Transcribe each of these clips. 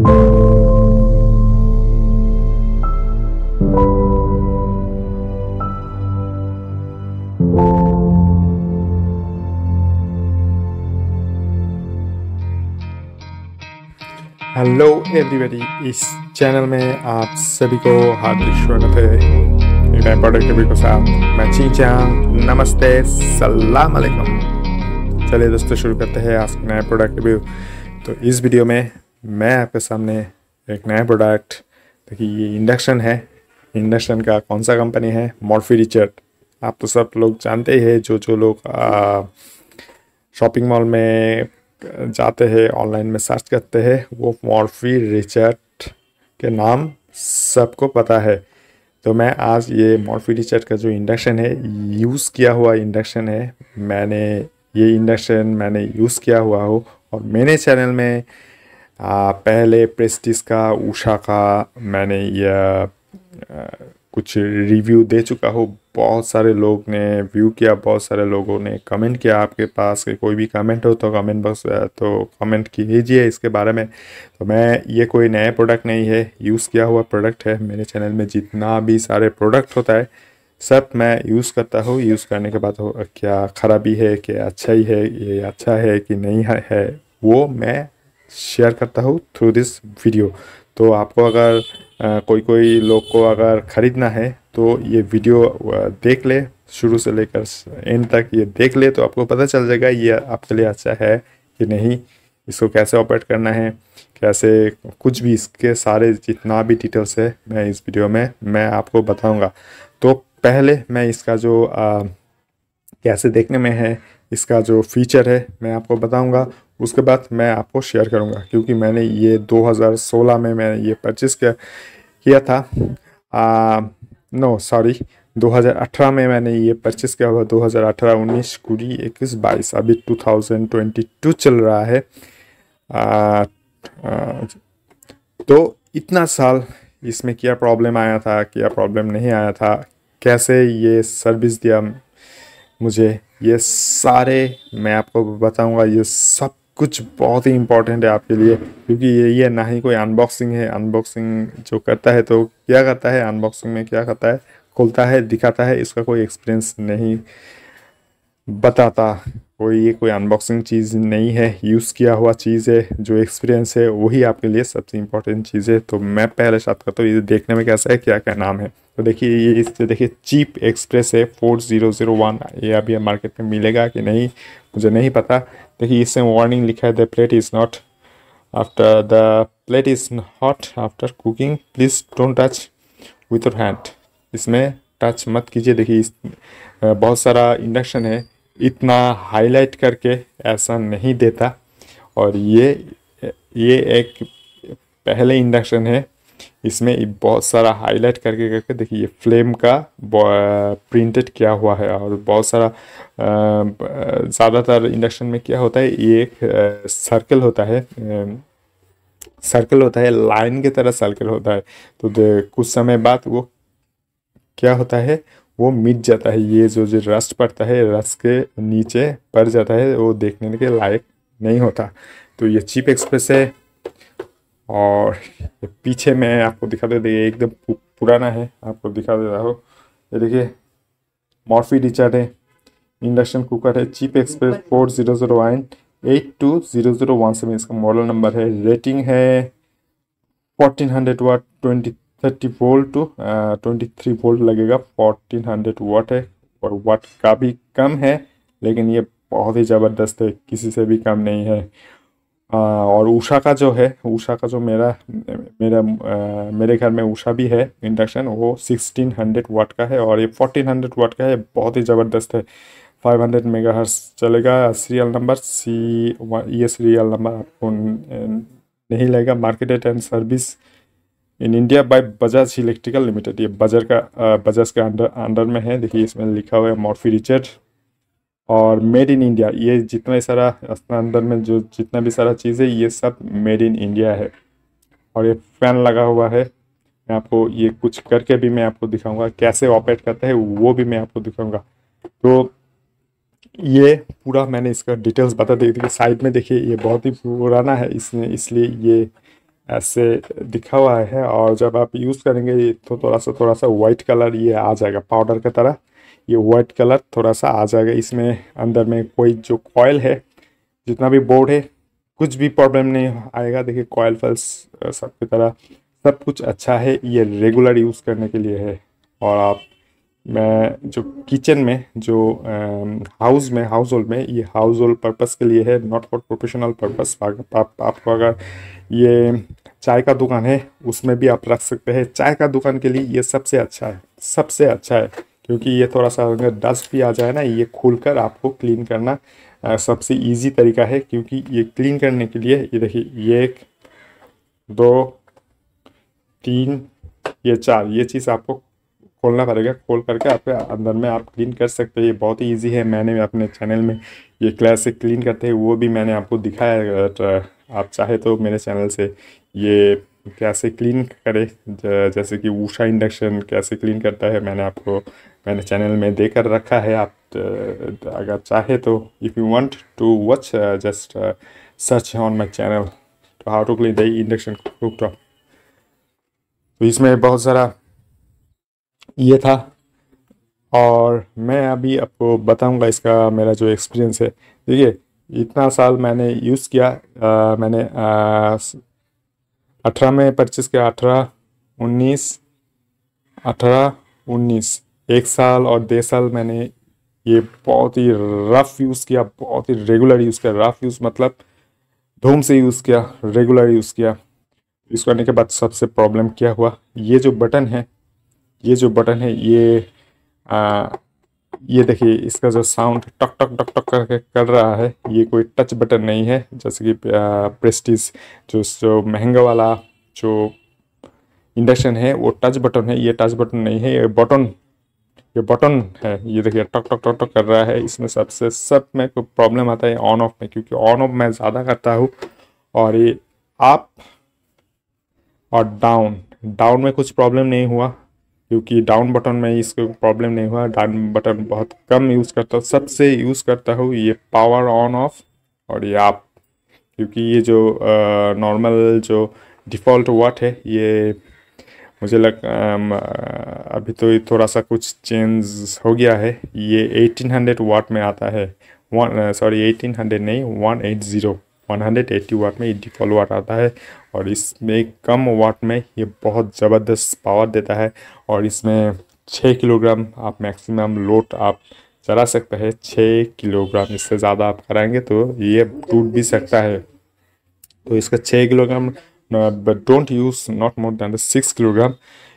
hello everybody इस channel में आप सभी को हार्दिक स्वागत है प्रोडक्टिवी के साथ मैं चीचा नमस्ते सलाम अलैकुम चलिए दोस्तों शुरू करते हैं आज नया प्रोडक्ट रिव्यू तो इस वीडियो में मैं आपके सामने एक नया प्रोडक्ट देखिए ये इंडक्शन है इंडक्शन का कौन सा कंपनी है मॉर्फी रिचर्ड आप तो सब लोग जानते ही हैं जो जो लोग शॉपिंग मॉल में जाते हैं ऑनलाइन में सर्च करते हैं वो मॉर्फी रिचर्ड के नाम सबको पता है तो मैं आज ये मॉर्फी रिचर्ड का जो इंडक्शन है यूज़ किया हुआ इंडक्शन है मैंने ये इंडक्शन मैंने यूज़ किया हुआ हो और मेरे चैनल में आ, पहले प्रेस्टिस का उषा का मैंने यह कुछ रिव्यू दे चुका हूँ बहुत सारे लोग ने व्यू किया बहुत सारे लोगों ने कमेंट किया आपके पास के कोई भी कमेंट हो तो कमेंट बॉक्स तो कमेंट कीजिए इसके बारे में तो मैं ये कोई नया प्रोडक्ट नहीं है यूज़ किया हुआ प्रोडक्ट है मेरे चैनल में जितना भी सारे प्रोडक्ट होता है सब मैं यूज़ करता हूँ यूज़ करने के बाद क्या खराबी है क्या अच्छा ही है ये अच्छा है कि नहीं है वो मैं शेयर करता हूँ थ्रू दिस वीडियो तो आपको अगर कोई कोई लोग को अगर ख़रीदना है तो ये वीडियो देख ले शुरू से लेकर एंड तक ये देख ले तो आपको पता चल जाएगा ये आपके लिए अच्छा है कि नहीं इसको कैसे ऑपरेट करना है कैसे कुछ भी इसके सारे जितना भी डिटेल्स है मैं इस वीडियो में मैं आपको बताऊंगा तो पहले मैं इसका जो आ, कैसे देखने में है इसका जो फीचर है मैं आपको बताऊंगा उसके बाद मैं आपको शेयर करूंगा क्योंकि मैंने ये 2016 में मैंने ये परचेस किया था आ, नो सॉरी 2018 में मैंने ये परचेस किया हुआ 2018 19 कुड़ी इक्कीस बाईस अभी 2022 चल रहा है आ, आ, तो इतना साल इसमें क्या प्रॉब्लम आया था क्या प्रॉब्लम नहीं आया था कैसे ये सर्विस दिया मुझे ये सारे मैं आपको बताऊंगा ये सब कुछ बहुत ही इम्पोर्टेंट है आपके लिए क्योंकि ये ये ना ही कोई अनबॉक्सिंग है अनबॉक्सिंग जो करता है तो क्या करता है अनबॉक्सिंग में क्या करता है खोलता है दिखाता है इसका कोई एक्सपीरियंस नहीं बताता कोई ये कोई अनबॉक्सिंग चीज़ नहीं है यूज़ किया हुआ चीज़ है जो एक्सपीरियंस है वही आपके लिए सबसे इम्पोर्टेंट चीज़ है तो मैं पहले शायद करता हूँ ये देखने में कैसा है क्या क्या नाम है तो देखिए ये इससे देखिए चीप एक्सप्रेस है फोर ज़ीरो ज़ीरो वन ये अभी मार्केट में मिलेगा कि नहीं मुझे नहीं पता देखिए इसमें वार्निंग लिखा है the plate is not after the plate is hot after cooking please don't touch with your hand इसमें टच मत कीजिए देखिए इस बहुत सारा इंडक्शन है इतना हाईलाइट करके ऐसा नहीं देता और ये ये एक पहले इंडक्शन है इसमें बहुत सारा हाईलाइट करके करके देखिए ये फ्लेम का प्रिंटेड किया हुआ है और बहुत सारा ज़्यादातर इंडक्शन में क्या होता है ये एक सर्कल होता है सर्कल होता है लाइन की तरह सर्कल होता है तो कुछ समय बाद वो क्या होता है वो मिट जाता है ये जो जो रस्ट पड़ता है रस्ट के नीचे पड़ जाता है वो देखने के लायक नहीं होता तो ये चीप एक्सप्रेस है और पीछे में आपको दिखा दे देखिए एकदम पुराना है आपको दिखा दे रहा हो ये देखिए मॉर्फी रिचार्ड है इंडक्शन कुकर है cheap express four zero zero one eight two zero zero one seven इसका मॉडल नंबर है रेटिंग है fourteen hundred watt twenty thirty volt two twenty three volt लगेगा फोर्टीन हंड्रेड वाट है और वाट काफी कम है लेकिन ये बहुत ही ज़बरदस्त है किसी से भी कम नहीं है और उषा का जो है उषा का जो मेरा मेरा मेरे घर में उषा भी है इंडक्शन वो सिक्सटीन हंड्रेड वाट का है और ये फोर्टीन हंड्रेड वाट का है बहुत ही ज़बरदस्त है फाइव हंड्रेड मेगा हर्स चलेगा सीरियल नंबर सी ये सीरियल नंबर आपको नहीं लगेगा marketed and service in India by Bajaj electrical limited ये बजर का बजाज के अंडर अंडर में है देखिए इसमें लिखा हुआ है मॉर्फी रिचर्ड और मेड इन इंडिया ये जितना ही सारा अंदर में जो जितना भी सारा चीज़ है ये सब मेड इन इंडिया है और ये फैन लगा हुआ है मैं आपको ये कुछ करके भी मैं आपको दिखाऊंगा कैसे ऑपरेट करता है वो भी मैं आपको दिखाऊंगा तो ये पूरा मैंने इसका डिटेल्स बता दी थी साइड में देखिए ये बहुत ही पुराना है इसने इसलिए ये ऐसे दिखा हुआ है और जब आप यूज़ करेंगे तो थोड़ा सा थोड़ा सा वाइट कलर ये आ जाएगा पाउडर की तरह ये वाइट कलर थोड़ा सा आ जाएगा इसमें अंदर में कोई जो कॉयल है जितना भी बोर्ड है कुछ भी प्रॉब्लम नहीं आएगा देखिए कॉयल फल्स सब की तरह सब कुछ अच्छा है ये रेगुलर यूज़ करने के लिए है और आप मैं जो किचन में जो हाउस में हाउस होल्ड में ये हाउस होल्ड पर्पज़ के लिए है नॉट फॉर प्रोफेशनल पर्पज़ आपको अगर ये चाय का दुकान है उसमें भी आप रख सकते हैं चाय का दुकान के लिए ये सबसे अच्छा है सबसे अच्छा है क्योंकि ये थोड़ा सा अगर डस्ट भी आ जाए ना ये खोलकर आपको क्लीन करना सबसे इजी तरीका है क्योंकि ये क्लीन करने के लिए ये देखिए एक दो तीन ये चार ये चीज़ आपको खोलना पड़ेगा खोल करके आपके अंदर में आप क्लीन कर सकते हैं ये बहुत ही ईजी है मैंने अपने चैनल में ये क्लासिक क्लीन करते हैं वो भी मैंने आपको दिखाया है आप चाहे तो मेरे चैनल से ये कैसे क्लीन करें जैसे कि ऊषा इंडक्शन कैसे क्लीन करता है मैंने आपको मैंने चैनल में देकर रखा है आप अगर चाहे तो if you want to watch just search on my channel तो how to clean the induction cooktop तो इसमें बहुत सारा ये था और मैं अभी आपको बताऊंगा इसका मेरा जो एक्सपीरियंस है देखिए इतना साल मैंने यूज़ किया आ, मैंने अठारह में परचेज़ किया अठारह उन्नीस अठारह उन्नीस एक साल और डेढ़ साल मैंने ये बहुत ही रफ़ यूज़ किया बहुत ही रेगुलर यूज़ किया रफ़ यूज़ मतलब धूम से यूज़ किया रेगुलर यूज़ किया यूज़ करने के बाद सबसे प्रॉब्लम क्या हुआ ये जो बटन है ये जो बटन है ये आ, ये देखिए इसका जो साउंड टक टक टक टक करके कर रहा है ये कोई टच बटन नहीं है जैसे कि प्रेस्टीज जो जो महंगा वाला जो इंडक्शन है वो टच बटन है ये टच बटन नहीं है ये बटन जो बटन है ये देखिए टक टक टक टक कर रहा है इसमें सबसे सब में कोई प्रॉब्लम आता है ऑन ऑफ में क्योंकि ऑन ऑफ मैं ज़्यादा करता हूँ और ये अप और डाउन डाउन में कुछ प्रॉब्लम नहीं हुआ क्योंकि डाउन बटन में इसको प्रॉब्लम नहीं हुआ डाउन बटन बहुत कम यूज़ करता हूँ सबसे यूज़ करता हूँ ये पावर ऑन ऑफ और ये आप क्योंकि ये जो नॉर्मल जो डिफ़ॉल्ट वाट है ये मुझे लग अभी तो थोड़ा सा कुछ चेंज हो गया है ये 1800 वाट में आता है वन सॉरी 1800 नहीं 180 180 वाट में ये डिफॉल्ट वाट आता है और इसमें कम वाट में ये बहुत ज़बरदस्त पावर देता है और इसमें छः किलोग्राम आप मैक्सिमम लोड आप चला सकते हैं छः किलोग्राम इससे ज़्यादा आप कराएंगे तो ये टूट भी सकता है तो इसका छः kilogram but don't use not more than the six kilogram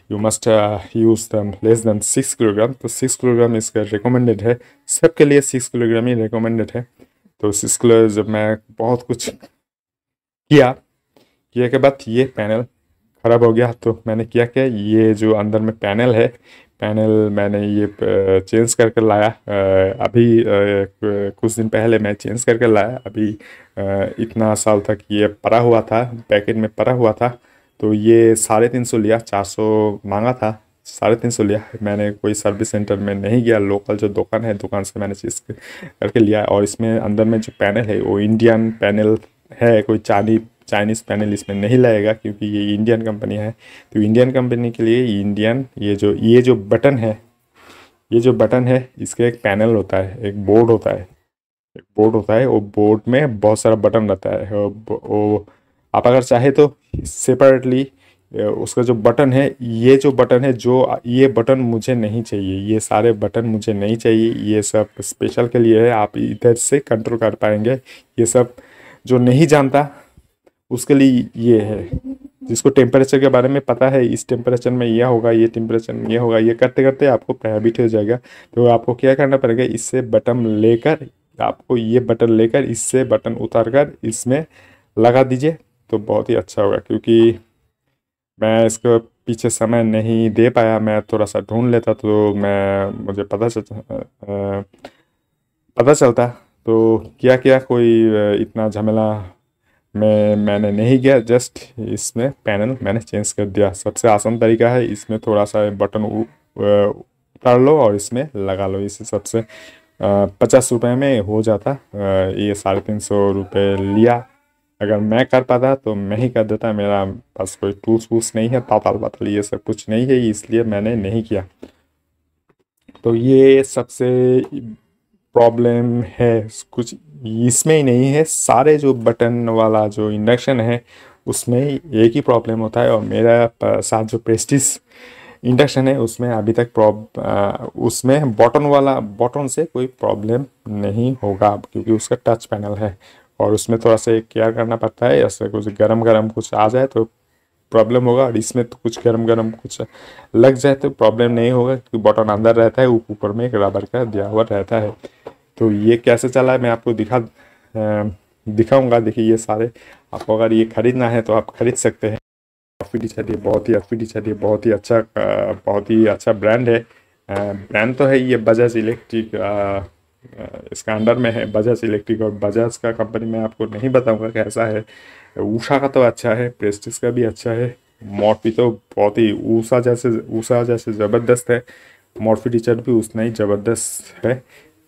you must uh, use them less than six kilogram तो six kilogram इसका recommended है सबके लिए six kilogram ही recommended है तो six kilogram जब मैं बहुत कुछ किया किए के बाद ये panel ख़राब हो गया तो मैंने किया क्या ये जो अंदर में panel है पैनल मैंने ये चेंज करके कर लाया अभी कुछ दिन पहले मैं चेंज करके कर लाया अभी इतना साल तक ये पड़ा हुआ था पैकेट में पड़ा हुआ था तो ये साढ़े तीन सौ लिया चार सौ मांगा था साढ़े तीन सौ लिया मैंने कोई सर्विस सेंटर में नहीं गया लोकल जो दुकान है दुकान से मैंने चीज़ करके लिया और इसमें अंदर में जो पैनल है वो इंडियन पैनल है कोई चाइनी चाइनीज़ पैनल इसमें नहीं लगेगा क्योंकि ये इंडियन कंपनी है तो इंडियन कंपनी के लिए इंडियन ये जो ये जो बटन है ये जो बटन है इसका एक पैनल होता है एक बोर्ड होता है एक बोर्ड होता है वो बोर्ड में बहुत सारा बटन रहता है वो, आप अगर चाहे तो सेपरेटली उसका जो बटन है ये जो बटन है जो ये बटन मुझे नहीं चाहिए ये सारे बटन मुझे नहीं चाहिए ये सब स्पेशल के लिए है आप इधर से कंट्रोल कर पाएंगे ये सब जो नहीं जानता उसके लिए ये है जिसको टेम्परेचर के बारे में पता है इस टेम्परेचर में यह होगा ये टेम्परेचर में यह होगा ये करते करते आपको हैबिट हो जाएगा तो आपको क्या करना पड़ेगा इससे बटन लेकर आपको ये बटन लेकर इससे बटन उतार कर इसमें लगा दीजिए तो बहुत ही अच्छा होगा क्योंकि मैं इसको पीछे समय नहीं दे पाया मैं थोड़ा सा ढूंढ लेता तो मैं मुझे पता चल पता चलता तो क्या क्या कोई इतना झमेला में मैंने नहीं किया जस्ट इसमें पैनल मैंने चेंज कर दिया सबसे आसान तरीका है इसमें थोड़ा सा बटन उतार लो और इसमें लगा लो इसे सबसे पचास रुपये में हो जाता ये साढ़े तीन सौ रुपये लिया अगर मैं कर पाता तो मैं ही कर देता मेरा पास कोई टूल्स वूल्स नहीं है पाताल पाताल ये सब कुछ नहीं है इसलिए मैंने नहीं किया तो ये सबसे प्रॉब्लम है कुछ इसमें ही नहीं है सारे जो बटन वाला जो इंडक्शन है उसमें एक ही प्रॉब्लम होता है और मेरा साथ जो प्रेस्टिस इंडक्शन है उसमें अभी तक प्रॉब उसमें बॉटन वाला बॉटन से कोई प्रॉब्लम नहीं होगा क्योंकि उसका टच पैनल है और उसमें थोड़ा सा केयर करना पड़ता है ऐसे कुछ गर्म गर्म कुछ आ जाए तो प्रॉब्लम होगा और इसमें तो कुछ गर्म गर्म कुछ लग जाए तो प्रॉब्लम नहीं होगा क्योंकि बॉटन अंदर रहता है ऊपर में एक रबर का दिया हुआ रहता है तो ये कैसे चला है मैं आपको दिखा दिखाऊंगा देखिए ये सारे आपको अगर ये ख़रीदना है तो आप ख़रीद सकते हैं एफ चाहिए बहुत ही एफ चाहिए बहुत ही अच्छा बहुत ही अच्छा ब्रांड है ब्रांड तो है ये बजाज इलेक्ट्रिक इसका अंडर में है बजाज इलेक्ट्रिक और बजाज का कंपनी मैं आपको नहीं बताऊंगा कैसा है ऊषा का तो अच्छा है प्रेस्टिस का भी अच्छा है मॉर्फी तो बहुत ही ऊषा जैसे ऊषा जैसे ज़बरदस्त है मॉर्फी टीचर भी उतना ही ज़बरदस्त है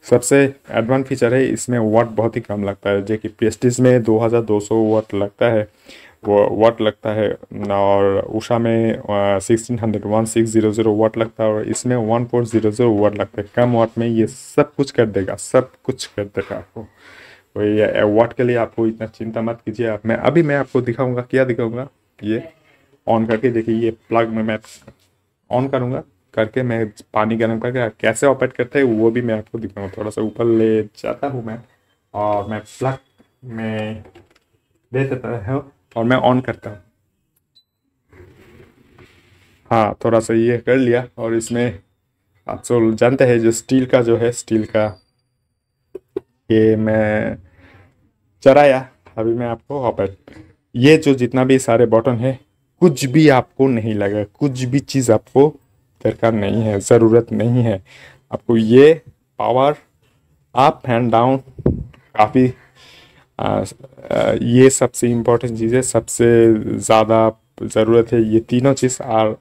सबसे एडवांस फीचर है इसमें वाट बहुत ही कम लगता है जो कि प्रेस्टिज में 2200 वाट लगता है वाट लगता है और उषा में sixteen hundred one six zero zero watt लगता है और इसमें one four zero zero watt लगता है कम वाट में ये सब कुछ कर देगा सब कुछ कर देगा आपको वाट के लिए आपको इतना चिंता मत कीजिए आप मैं अभी मैं आपको दिखाऊंगा क्या दिखाऊंगा ये ऑन करके देखिए ये प्लग में मैं ऑन करूँगा करके मैं पानी गर्म करके कैसे ऑपरेट करते हैं वो भी मैं आपको दिखाऊँ थोड़ा सा ऊपर ले जाता हूँ मैं और मैं प्लग में दे देता है और मैं ऑन करता हूँ हाँ थोड़ा सा ये कर लिया और इसमें आप सब जानते हैं जो स्टील का जो है स्टील का ये मैं चराया अभी मैं आपको ऑपरेट ये जो जितना भी सारे बटन है कुछ भी आपको नहीं लगा कुछ भी चीज़ आपको दरकार नहीं है ज़रूरत नहीं है आपको ये पावर अप एंड डाउन काफ़ी ये सबसे इम्पोर्टेंट चीज़ है सबसे ज़्यादा ज़रूरत है ये तीनों चीज़ और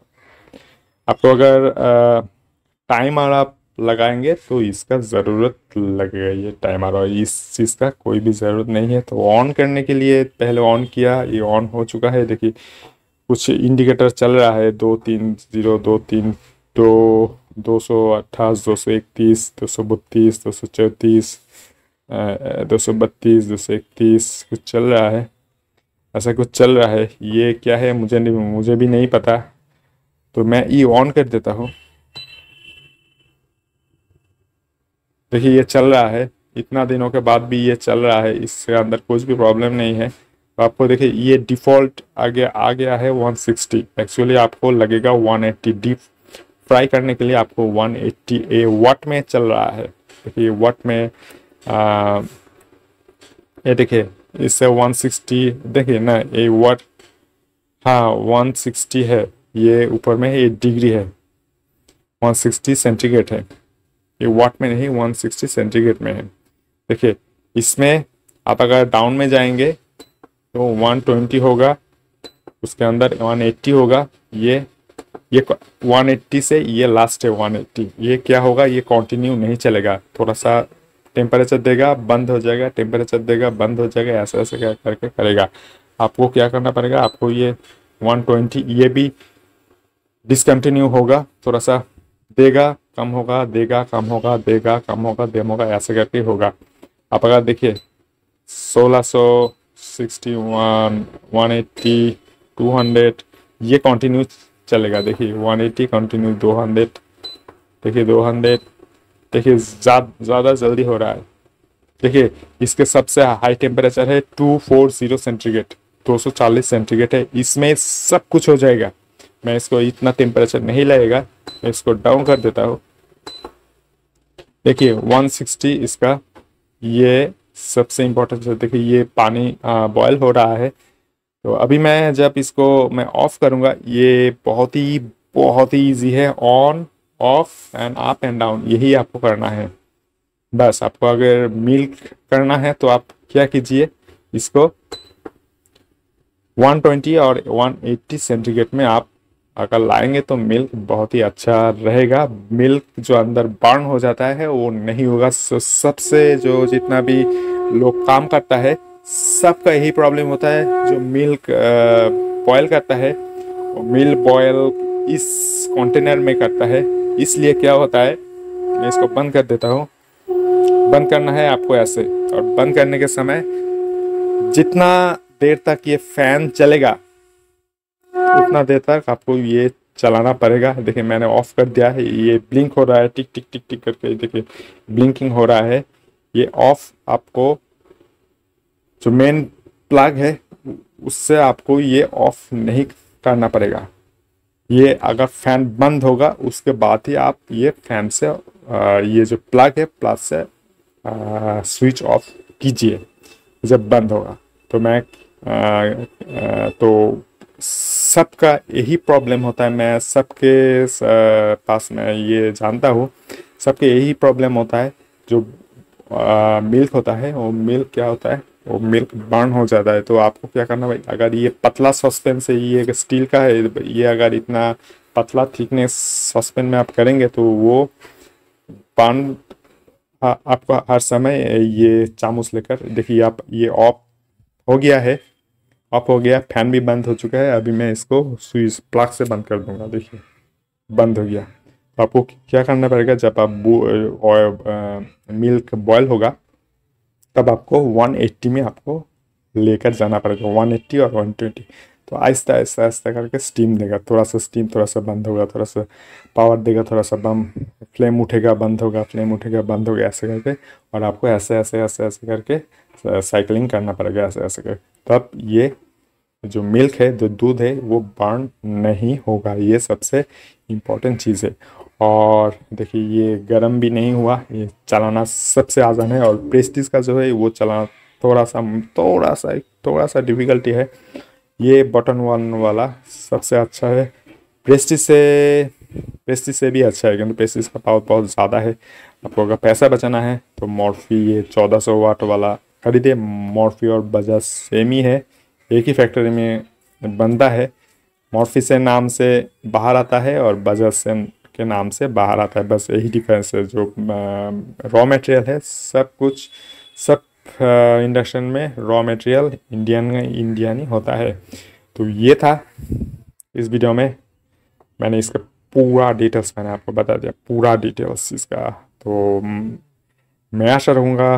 आपको अगर टाइम और आप लगाएंगे तो इसका ज़रूरत लगेगा ये टाइमर और इस चीज़ का कोई भी ज़रूरत नहीं है तो ऑन करने के लिए पहले ऑन किया ये ऑन हो चुका है देखिए कुछ इंडिकेटर चल रहा है दो तीन जीरो दो तीन दो दो सौ अट्ठाईस दो सौ इकतीस दो सौ बत्तीस दो सौ चौंतीस दो सौ बत्तीस दो सौ इकतीस कुछ चल रहा है ऐसा कुछ चल रहा है ये क्या है मुझे नहीं मुझे भी नहीं पता तो मैं ई ऑन कर देता हूँ देखिए ये चल रहा है इतना दिनों के बाद भी ये चल रहा है इसके अंदर कुछ भी प्रॉब्लम नहीं है तो आपको देखिए ये डिफ़ॉल्ट आगे आ गया है 160 एक्चुअली आपको लगेगा 180 एट्टी फ्राई करने के लिए आपको 180 एट्टी ए वट में चल रहा है देखिए तो वाट में ये देखिए इससे 160 देखिए ना ये वट हाँ 160 है ये ऊपर में ये डिग्री है 160 सेंटीग्रेड है ये वाट में नहीं 160 सेंटीग्रेड में है देखिए इसमें आप अगर डाउन में जाएंगे तो 120 होगा उसके अंदर 180 होगा ये ये 180 से ये लास्ट है 180 ये क्या होगा ये कंटिन्यू नहीं चलेगा थोड़ा सा टेम्परेचर देगा बंद हो जाएगा टेम्परेचर देगा बंद हो जाएगा ऐसे ऐसे क्या करके करेगा आपको क्या करना पड़ेगा आपको ये 120 ये भी डिसकंटिन्यू होगा थोड़ा सा देगा कम होगा देगा कम होगा देगा कम होगा देम होगा ऐसे करके होगा आप अगर देखिए एट्टी टू हंड्रेड ये कंटिन्यू चलेगा देखिए 180 कंटिन्यू 200 देखिए 200 देखिए ज़्यादा जल्दी हो रहा है देखिए इसके सबसे हाई टेम्परेचर है 240 सेंटीग्रेड 240 सेंटीग्रेड है इसमें सब कुछ हो जाएगा मैं इसको इतना टेम्परेचर नहीं लगेगा मैं इसको डाउन कर देता हूँ देखिए 160 इसका ये सबसे इम्पोर्टेंट देखिए ये पानी बॉयल हो रहा है तो अभी मैं जब इसको मैं ऑफ़ करूंगा ये बहुत ही बहुत ही ईजी है on off and up and down यही आपको करना है बस आपको अगर मिल्क करना है तो आप क्या कीजिए इसको 120 और 180 सेंटीग्रेड में आप अगर लाएंगे तो मिल्क बहुत ही अच्छा रहेगा मिल्क जो अंदर बर्न हो जाता है वो नहीं होगा सबसे जो जितना भी लोग काम करता है सबका यही प्रॉब्लम होता है जो मिल्क बॉयल करता है और मिल्क बॉयल इस कंटेनर में करता है इसलिए क्या होता है मैं इसको बंद कर देता हूँ बंद करना है आपको ऐसे और बंद करने के समय जितना देर तक ये फैन चलेगा उतना देर तक आपको ये चलाना पड़ेगा देखिए मैंने ऑफ कर दिया है ये ब्लिंक हो रहा है टिक टिक टिक टिक करके देखिए ब्लिंकिंग हो रहा है ये ऑफ आपको जो मेन प्लग है उससे आपको ये ऑफ नहीं करना पड़ेगा ये अगर फैन बंद होगा उसके बाद ही आप ये फैन से ये जो प्लग है प्लस से स्विच ऑफ कीजिए जब बंद होगा तो मैं आ, आ, तो सबका यही प्रॉब्लम होता है मैं सबके पास मैं ये जानता हूँ सबके यही प्रॉब्लम होता है जो आ, मिल्क होता है वो मिल्क क्या होता है वो मिल्क बर्न हो जाता है तो आपको क्या करना भाई अगर ये पतला सस्पेंस से ये स्टील का है ये अगर इतना पतला थिकनेस सस्पेंस में आप करेंगे तो वो बर्न आपको हर समय ये चामुस लेकर देखिए आप ये ऑफ हो गया है ऑफ हो गया फैन भी बंद हो चुका है अभी मैं इसको स्विच प्लग से बंद कर दूंगा देखिए बंद हो गया तो आपको क्या करना पड़ेगा जब आप मिल्क बॉयल होगा तब आपको 180 में आपको लेकर जाना पड़ेगा 180 और 120 तो आहिस्ता आहिस्ता आहिस्ता करके स्टीम देगा थोड़ा सा स्टीम थोड़ा सा बंद होगा थोड़ा सा पावर देगा थोड़ा सा बम फ्लेम उठेगा बंद होगा फ्लेम उठेगा बंद होगा ऐसे करके और आपको ऐसे ऐसे ऐसे ऐसे करके साइकिलिंग करना पड़ेगा ऐसे ऐसे करके तब ये जो मिल्क है जो दूध है वो बर्न नहीं होगा ये सबसे इम्पोर्टेंट चीज़ है और देखिए ये गर्म भी नहीं हुआ ये चलाना सबसे आसान है और प्रेस्टिस का जो है वो चलाना थोड़ा सा थोड़ा सा थोड़ा सा डिफ़िकल्टी है ये बटन वन वाला सबसे अच्छा है प्रेस्टिस से पेस्टिस से भी अच्छा है क्योंकि पेस्टिस का पावर बहुत ज़्यादा है आपको अगर पैसा बचाना है तो मॉर्फी ये सौ वाट वाला खरीदे मॉर्फी और बजाज सेम ही है एक ही फैक्ट्री में बनता है मॉर्फी से नाम से बाहर आता है और बजाज से के नाम से बाहर आता है बस यही डिफरेंस है जो रॉ मटेरियल है सब कुछ सब इंडक्शन में रॉ मटेरियल इंडियन इंडियन ही होता है तो ये था इस वीडियो में मैंने इसका पूरा डिटेल्स मैंने आपको बता दिया पूरा डिटेल्स इसका तो मैं आशा रहूँगा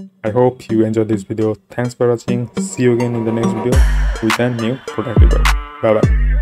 I hope you enjoy this video thanks for watching see you again in the next video with an new product bye bye